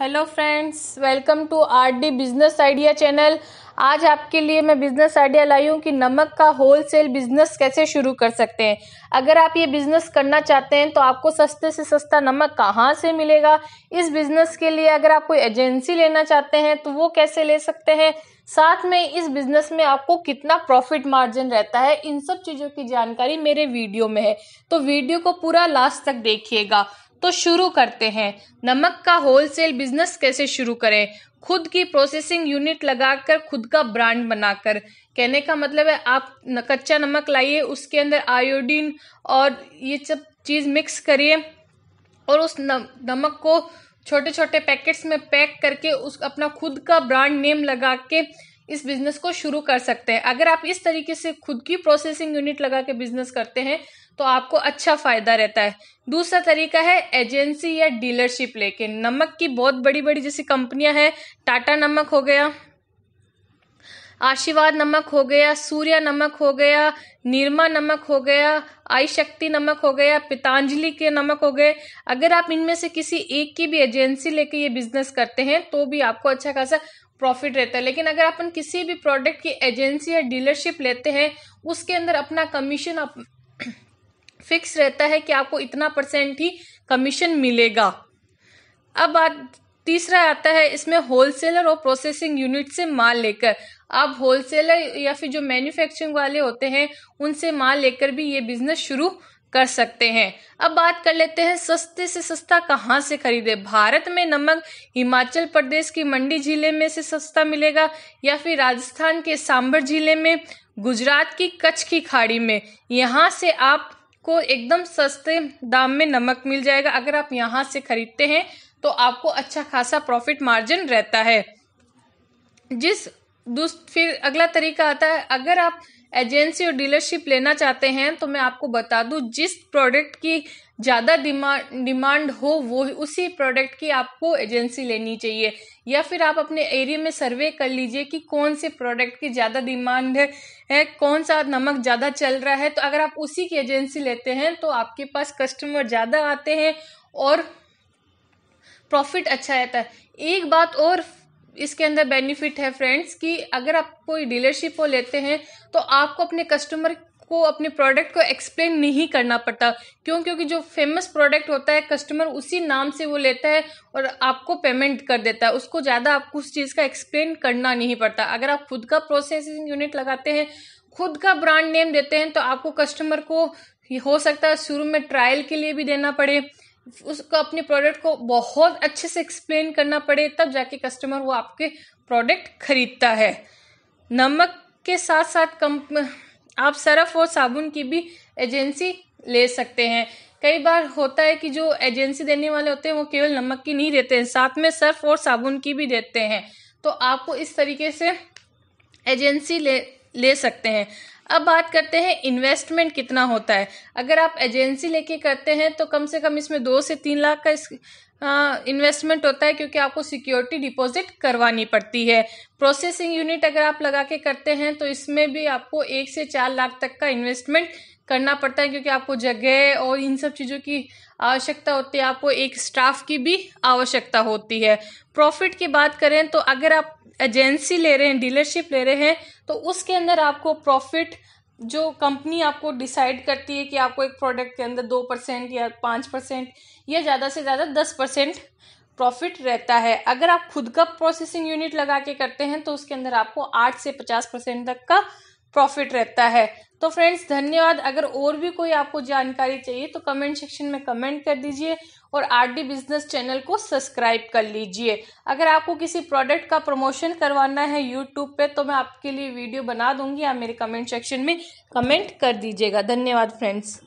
hello friends welcome to R D business idea channel आज आपके लिए मैं बिजनेस आइडिया लाई हूँ कि नमक का होलसेल बिजनेस कैसे शुरू कर सकते हैं अगर आप ये बिजनेस करना चाहते हैं तो आपको सस्ते से सस्ता नमक कहाँ से मिलेगा इस बिजनेस के लिए अगर आप कोई एजेंसी लेना चाहते हैं तो वो कैसे ले सकते हैं साथ में इस बिजनेस में आपको कितना प्रॉफिट मार्जिन रहता है इन सब चीज़ों की जानकारी मेरे वीडियो में है तो वीडियो को पूरा लास्ट तक देखिएगा तो शुरू करते हैं नमक का होलसेल बिजनेस कैसे शुरू करें खुद की प्रोसेसिंग यूनिट लगाकर खुद का ब्रांड बनाकर कहने का मतलब है आप कच्चा नमक लाइए उसके अंदर आयोडीन और ये सब चीज़ मिक्स करिए और उस नमक को छोटे छोटे पैकेट्स में पैक करके उस अपना खुद का ब्रांड नेम लगा के इस बिजनेस को शुरू कर सकते हैं अगर आप इस तरीके से खुद की प्रोसेसिंग यूनिट लगा के बिजनेस करते हैं तो आपको अच्छा फ़ायदा रहता है दूसरा तरीका है एजेंसी या डीलरशिप लेके नमक की बहुत बड़ी बड़ी जैसी कंपनियां हैं टाटा नमक हो गया आशीर्वाद नमक हो गया सूर्य नमक हो गया निरमा नमक हो गया आई शक्ति नमक हो गया पितांजलि के नमक हो गए अगर आप इनमें से किसी एक की भी एजेंसी लेके ये बिजनेस करते हैं तो भी आपको अच्छा खासा प्रॉफिट रहता है लेकिन अगर अपन किसी भी प्रोडक्ट की एजेंसी या डीलरशिप लेते हैं उसके अंदर अपना कमीशन आप फिक्स रहता है कि आपको इतना परसेंट ही कमीशन मिलेगा अब बात तीसरा आता है इसमें होलसेलर और प्रोसेसिंग यूनिट से माल लेकर आप होलसेलर या फिर जो मैन्युफैक्चरिंग वाले होते हैं उनसे माल लेकर भी ये बिजनेस शुरू कर सकते हैं अब बात कर लेते हैं सस्ते से सस्ता कहाँ से खरीदे भारत में नमक हिमाचल प्रदेश की मंडी जिले में से सस्ता मिलेगा या फिर राजस्थान के सांभर जिले में गुजरात की कच्छ की खाड़ी में यहाँ से आप आपको एकदम सस्ते दाम में नमक मिल जाएगा अगर आप यहाँ से खरीदते हैं तो आपको अच्छा खासा प्रॉफिट मार्जिन रहता है जिस दूस फिर अगला तरीका आता है अगर आप एजेंसी और डीलरशिप लेना चाहते हैं तो मैं आपको बता दूं जिस प्रोडक्ट की ज़्यादा डिमांड डिमांड हो वो उसी प्रोडक्ट की आपको एजेंसी लेनी चाहिए या फिर आप अपने एरिया में सर्वे कर लीजिए कि कौन से प्रोडक्ट की ज़्यादा डिमांड है, है कौन सा नमक ज़्यादा चल रहा है तो अगर आप उसी की एजेंसी लेते हैं तो आपके पास कस्टमर ज़्यादा आते हैं और प्रॉफिट अच्छा रहता है एक बात और इसके अंदर बेनिफिट है फ्रेंड्स कि अगर आप कोई डीलरशिप वो लेते हैं तो आपको अपने कस्टमर को अपने प्रोडक्ट को एक्सप्लेन नहीं करना पड़ता क्यों क्योंकि जो फेमस प्रोडक्ट होता है कस्टमर उसी नाम से वो लेता है और आपको पेमेंट कर देता है उसको ज़्यादा आपको उस चीज़ का एक्सप्लेन करना नहीं पड़ता अगर आप खुद का प्रोसेसिंग यूनिट लगाते हैं खुद का ब्रांड नेम देते हैं तो आपको कस्टमर को हो सकता है शुरू में ट्रायल के लिए भी देना पड़े उसको अपने प्रोडक्ट को बहुत अच्छे से एक्सप्लेन करना पड़े तब जाके कस्टमर वो आपके प्रोडक्ट खरीदता है नमक के साथ साथ कम आप सरफ और साबुन की भी एजेंसी ले सकते हैं कई बार होता है कि जो एजेंसी देने वाले होते हैं वो केवल नमक की नहीं देते हैं साथ में सर्फ और साबुन की भी देते हैं तो आपको इस तरीके से एजेंसी ले ले सकते हैं अब बात करते हैं इन्वेस्टमेंट कितना होता है अगर आप एजेंसी लेके करते हैं तो कम से कम इसमें दो से तीन लाख का इस इन्वेस्टमेंट uh, होता है क्योंकि आपको सिक्योरिटी डिपॉजिट करवानी पड़ती है प्रोसेसिंग यूनिट अगर आप लगा के करते हैं तो इसमें भी आपको एक से चार लाख तक का इन्वेस्टमेंट करना पड़ता है क्योंकि आपको जगह और इन सब चीज़ों की आवश्यकता होती है आपको एक स्टाफ की भी आवश्यकता होती है प्रॉफिट की बात करें तो अगर आप एजेंसी ले रहे हैं डीलरशिप ले रहे हैं तो उसके अंदर आपको प्रॉफिट जो कंपनी आपको डिसाइड करती है कि आपको एक प्रोडक्ट के अंदर दो परसेंट या पाँच परसेंट या ज़्यादा से ज़्यादा दस परसेंट प्रॉफिट रहता है अगर आप खुद का प्रोसेसिंग यूनिट लगा के करते हैं तो उसके अंदर आपको आठ से पचास परसेंट तक का प्रॉफिट रहता है तो फ्रेंड्स धन्यवाद अगर और भी कोई आपको जानकारी चाहिए तो कमेंट सेक्शन में कमेंट कर दीजिए और आर डी बिजनेस चैनल को सब्सक्राइब कर लीजिए अगर आपको किसी प्रोडक्ट का प्रमोशन करवाना है यूट्यूब पे तो मैं आपके लिए वीडियो बना दूंगी आप मेरे कमेंट सेक्शन में कमेंट कर दीजिएगा धन्यवाद फ्रेंड्स